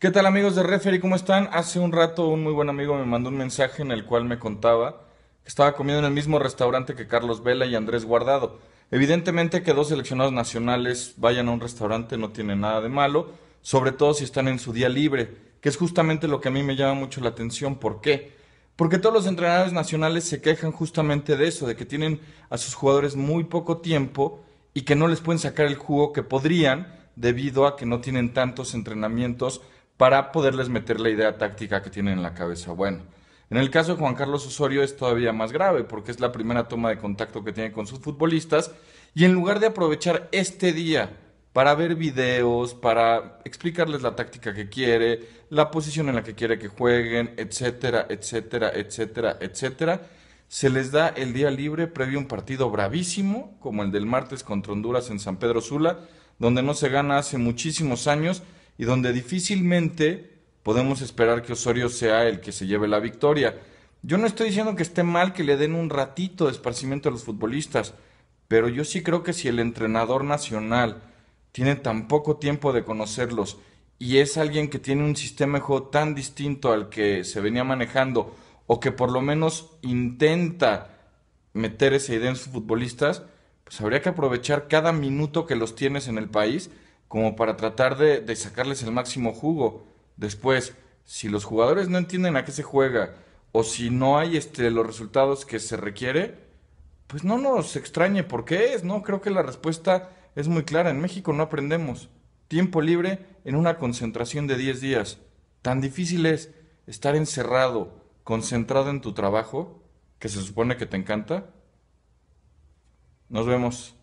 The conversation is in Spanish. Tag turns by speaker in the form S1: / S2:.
S1: ¿Qué tal amigos de Referee? ¿Cómo están? Hace un rato un muy buen amigo me mandó un mensaje en el cual me contaba que estaba comiendo en el mismo restaurante que Carlos Vela y Andrés Guardado. Evidentemente que dos seleccionados nacionales vayan a un restaurante no tiene nada de malo, sobre todo si están en su día libre, que es justamente lo que a mí me llama mucho la atención. ¿Por qué? Porque todos los entrenadores nacionales se quejan justamente de eso, de que tienen a sus jugadores muy poco tiempo y que no les pueden sacar el jugo que podrían debido a que no tienen tantos entrenamientos para poderles meter la idea táctica que tienen en la cabeza. Bueno, en el caso de Juan Carlos Osorio es todavía más grave porque es la primera toma de contacto que tiene con sus futbolistas y en lugar de aprovechar este día para ver videos, para explicarles la táctica que quiere, la posición en la que quiere que jueguen, etcétera, etcétera, etcétera, etcétera, se les da el día libre previo a un partido bravísimo como el del martes contra Honduras en San Pedro Sula, donde no se gana hace muchísimos años y donde difícilmente podemos esperar que Osorio sea el que se lleve la victoria. Yo no estoy diciendo que esté mal que le den un ratito de esparcimiento a los futbolistas, pero yo sí creo que si el entrenador nacional tiene tan poco tiempo de conocerlos y es alguien que tiene un sistema de juego tan distinto al que se venía manejando o que por lo menos intenta meter esa idea en sus futbolistas, pues habría que aprovechar cada minuto que los tienes en el país como para tratar de, sacarles el máximo jugo. Después, si los jugadores no entienden a qué se juega o si no hay este, los resultados que se requiere, pues no nos extrañe por qué es, ¿no? Creo que la respuesta es muy clara. En México no aprendemos. Tiempo libre en una concentración de 10 días. Tan difícil es estar encerrado, concentrado en tu trabajo, que se supone que te encanta. Nos vemos.